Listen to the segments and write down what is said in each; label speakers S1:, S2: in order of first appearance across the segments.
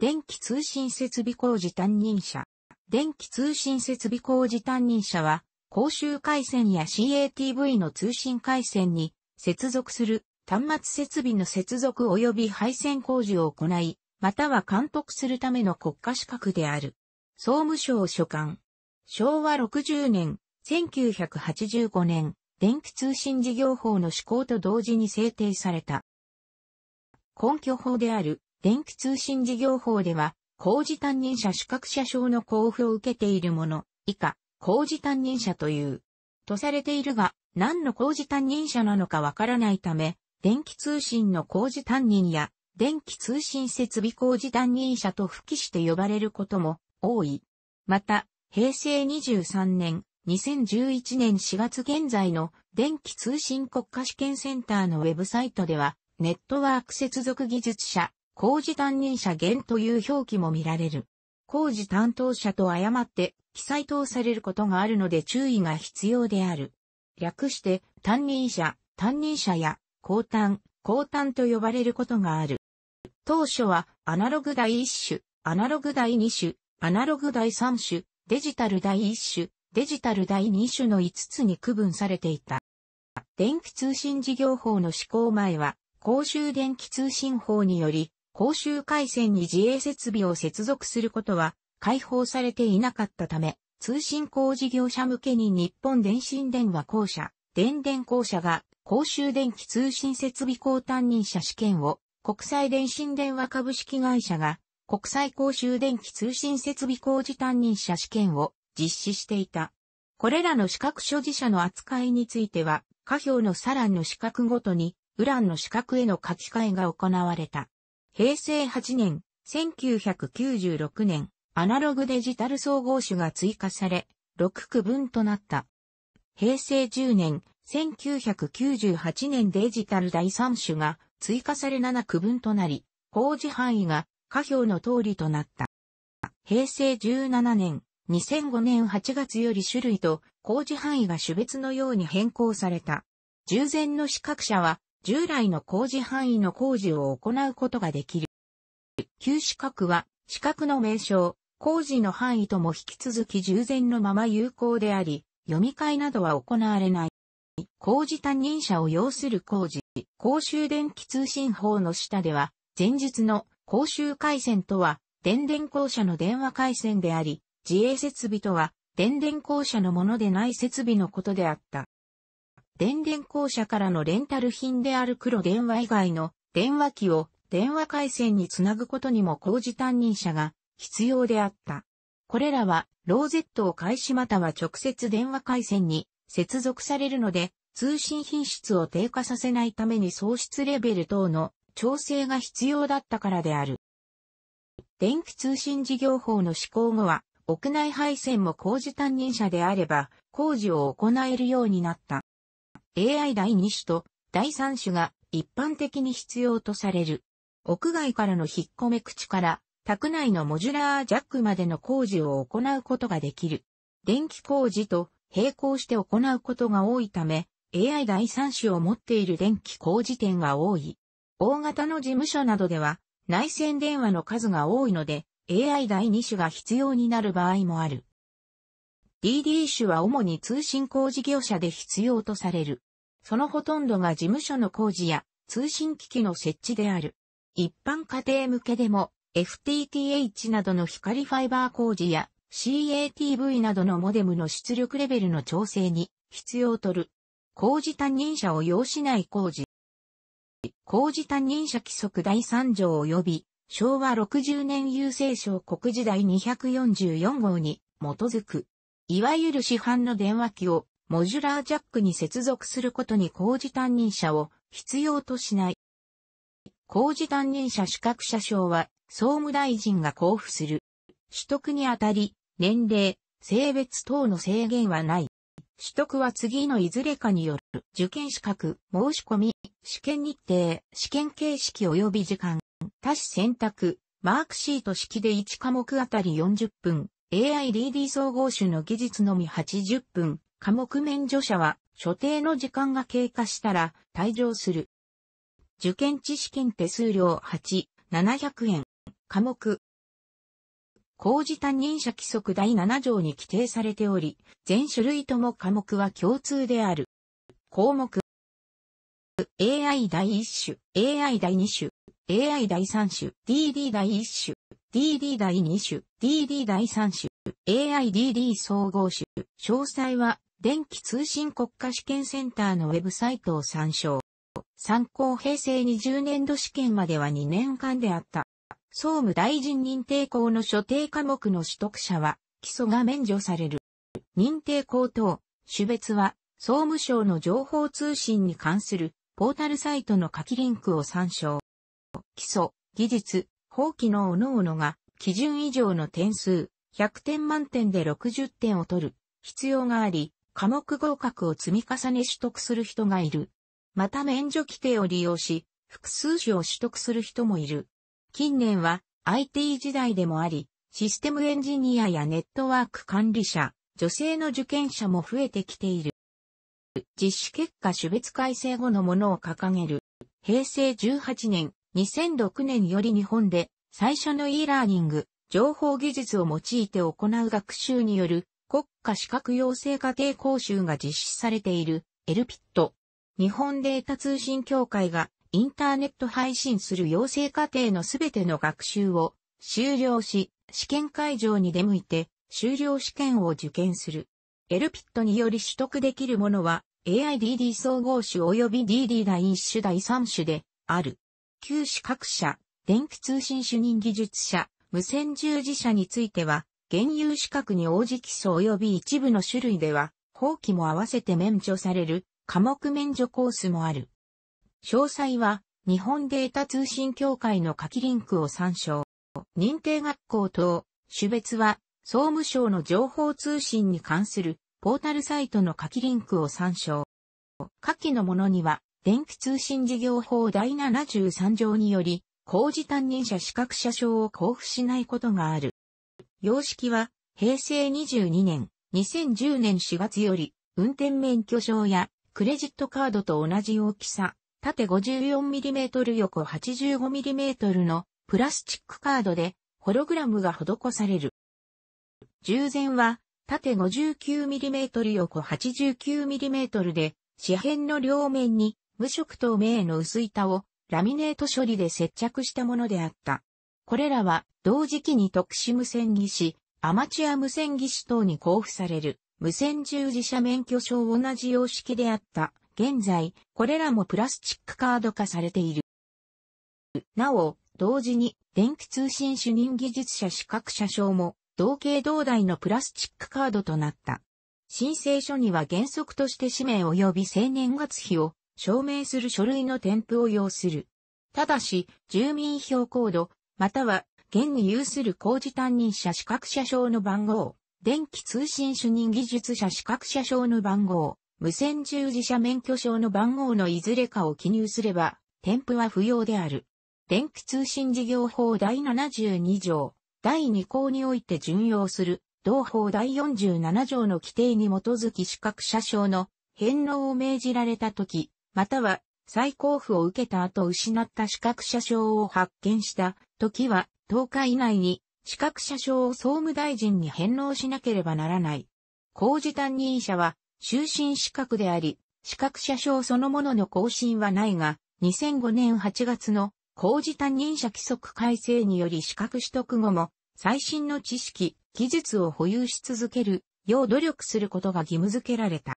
S1: 電気通信設備工事担任者。電気通信設備工事担任者は、公衆回線や CATV の通信回線に接続する端末設備の接続及び配線工事を行い、または監督するための国家資格である。総務省所管。昭和60年、1985年、電気通信事業法の施行と同時に制定された。根拠法である電気通信事業法では、工事担任者資格者証の交付を受けているもの、以下、工事担任者という、とされているが、何の工事担任者なのかわからないため、電気通信の工事担任や、電気通信設備工事担任者と付記して呼ばれることも多い。また、平成23年、2011年4月現在の電気通信国家試験センターのウェブサイトでは、ネットワーク接続技術者、工事担任者減という表記も見られる。工事担当者と誤って記載等されることがあるので注意が必要である。略して、担任者、担任者や、交担、交担と呼ばれることがある。当初は、アナログ第一種、アナログ第二種、アナログ第三種、デジタル第一種、デジタル第二種の5つに区分されていた。電気通信事業法の施行前は、公衆電気通信法により、公衆回線に自衛設備を接続することは解放されていなかったため、通信工事業者向けに日本電信電話公社、電電公社が公衆電気通信設備公担任者試験を国際電信電話株式会社が国際公衆電気通信設備工事担任者試験を実施していた。これらの資格所持者の扱いについては、下表のサランの資格ごとに、ウランの資格への書き換えが行われた。平成8年、1996年、アナログデジタル総合種が追加され、6区分となった。平成10年、1998年デジタル第3種が追加され7区分となり、工事範囲が下表の通りとなった。平成17年、2005年8月より種類と工事範囲が種別のように変更された。従前の資格者は従来の工事範囲の工事を行うことができる。旧四角は、四角の名称、工事の範囲とも引き続き従前のまま有効であり、読み替えなどは行われない。工事担任者を要する工事、公衆電気通信法の下では、前述の公衆回線とは、電電公社の電話回線であり、自衛設備とは、電電公社のものでない設備のことであった。電電公社からのレンタル品である黒電話以外の電話機を電話回線につなぐことにも工事担任者が必要であった。これらはローゼットを開始または直接電話回線に接続されるので通信品質を低下させないために喪失レベル等の調整が必要だったからである。電気通信事業法の施行後は屋内配線も工事担任者であれば工事を行えるようになった。AI 第2種と第3種が一般的に必要とされる。屋外からの引っ込め口から宅内のモジュラージャックまでの工事を行うことができる。電気工事と並行して行うことが多いため、AI 第3種を持っている電気工事店が多い。大型の事務所などでは内線電話の数が多いので AI 第2種が必要になる場合もある。DD 種は主に通信工事業者で必要とされる。そのほとんどが事務所の工事や通信機器の設置である。一般家庭向けでも FTTH などの光ファイバー工事や CATV などのモデムの出力レベルの調整に必要とる。工事担任者を要しない工事。工事担任者規則第3条及び昭和60年郵政省国時代244号に基づくいわゆる市販の電話機をモジュラージャックに接続することに工事担任者を必要としない。工事担任者資格者証は総務大臣が交付する。取得にあたり、年齢、性別等の制限はない。取得は次のいずれかによる受験資格、申し込み、試験日程、試験形式及び時間、多種選択、マークシート式で1科目あたり40分、AIDD 総合種の技術のみ80分、科目免除者は、所定の時間が経過したら、退場する。受験知識券手数料8、700円。科目。工事担任者規則第7条に規定されており、全種類とも科目は共通である。項目。AI 第1種、AI 第2種、AI 第3種、DD 第1種、DD 第2種、DD 第3種、AIDD 総合種。詳細は、電気通信国家試験センターのウェブサイトを参照。参考平成20年度試験までは2年間であった。総務大臣認定校の所定科目の取得者は、基礎が免除される。認定校等、種別は、総務省の情報通信に関するポータルサイトの書きリンクを参照。基礎、技術、法規の各々が基準以上の点数、100点満点で60点を取る必要があり、科目合格を積み重ね取得する人がいる。また免除規定を利用し、複数種を取得する人もいる。近年は IT 時代でもあり、システムエンジニアやネットワーク管理者、女性の受験者も増えてきている。実施結果種別改正後のものを掲げる。平成18年、2006年より日本で最初の e ラーニング、情報技術を用いて行う学習による国家資格養成家庭講習が実施されているエルピット。日本データ通信協会がインターネット配信する養成家庭のすべての学習を終了し、試験会場に出向いて修了試験を受験する。エルピットにより取得できるものは AIDD 総合種及び DD 第1種第3種である。旧資格者、電気通信主任技術者、無線従事者については、現有資格に応じ基礎及び一部の種類では、法規も合わせて免除される、科目免除コースもある。詳細は、日本データ通信協会の下記リンクを参照。認定学校等、種別は、総務省の情報通信に関するポータルサイトの下記リンクを参照。下記のものには、電気通信事業法第73条により、工事担任者資格者証を交付しないことがある。様式は、平成22年、2010年4月より、運転免許証やクレジットカードと同じ大きさ、縦 54mm 横 85mm のプラスチックカードでホログラムが施される。従前は縦 59mm 横 89mm で紙片の両面に無色透明の薄板をラミネート処理で接着したものであった。これらは同時期に特殊無線技師、アマチュア無線技師等に交付される無線従事者免許証同じ様式であった。現在、これらもプラスチックカード化されている。なお、同時に電気通信主任技術者資格者証も同系同大のプラスチックカードとなった。申請書には原則として氏名及び生年月日を証明する書類の添付を要する。ただし、住民票コード、または、現に有する工事担任者資格者証の番号、電気通信主任技術者資格者証の番号、無線従事者免許証の番号のいずれかを記入すれば、添付は不要である。電気通信事業法第72条、第2項において準用する、同法第47条の規定に基づき資格者証の返納を命じられたとき、または再交付を受けた後失った資格者証を発見した時は10日以内に資格者証を総務大臣に返納しなければならない。工事担任者は終身資格であり、資格者証そのものの更新はないが、2005年8月の工事担任者規則改正により資格取得後も最新の知識、技術を保有し続けるよう努力することが義務付けられた。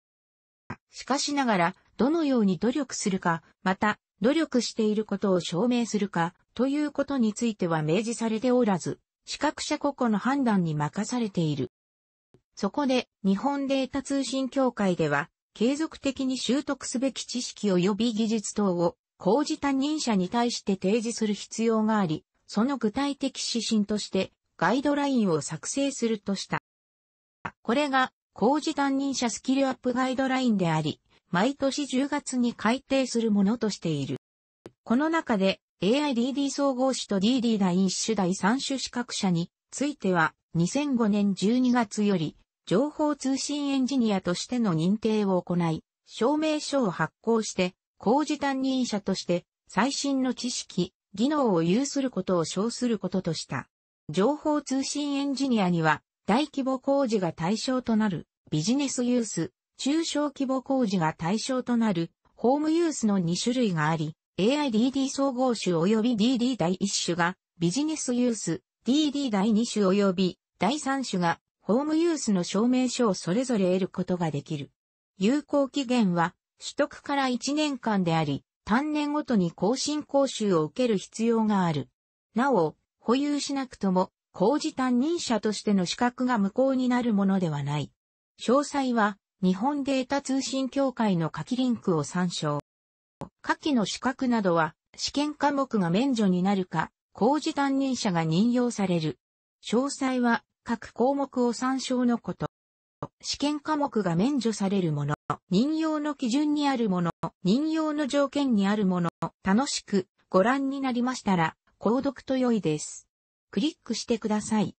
S1: しかしながら、どのように努力するか、また、努力していることを証明するか、ということについては明示されておらず、資格者個々の判断に任されている。そこで、日本データ通信協会では、継続的に習得すべき知識及び技術等を、工事担任者に対して提示する必要があり、その具体的指針として、ガイドラインを作成するとした。これが工事担任者スキルアップガイドラインであり、毎年10月に改定するものとしている。この中で AIDD 総合士と DD 第1種第3種資格者については2005年12月より情報通信エンジニアとしての認定を行い、証明書を発行して工事担任者として最新の知識、技能を有することを称することとした。情報通信エンジニアには大規模工事が対象となるビジネスユース、中小規模工事が対象となるホームユースの2種類があり、AIDD 総合種及び DD 第1種がビジネスユース、DD 第2種及び第3種がホームユースの証明書をそれぞれ得ることができる。有効期限は取得から1年間であり、単年ごとに更新講習を受ける必要がある。なお、保有しなくとも工事担任者としての資格が無効になるものではない。詳細は、日本データ通信協会の下記リンクを参照。下記の資格などは、試験科目が免除になるか、工事担任者が任用される。詳細は、各項目を参照のこと。試験科目が免除されるもの、任用の基準にあるもの、任用の条件にあるもの、楽しくご覧になりましたら、購読と良いです。クリックしてください。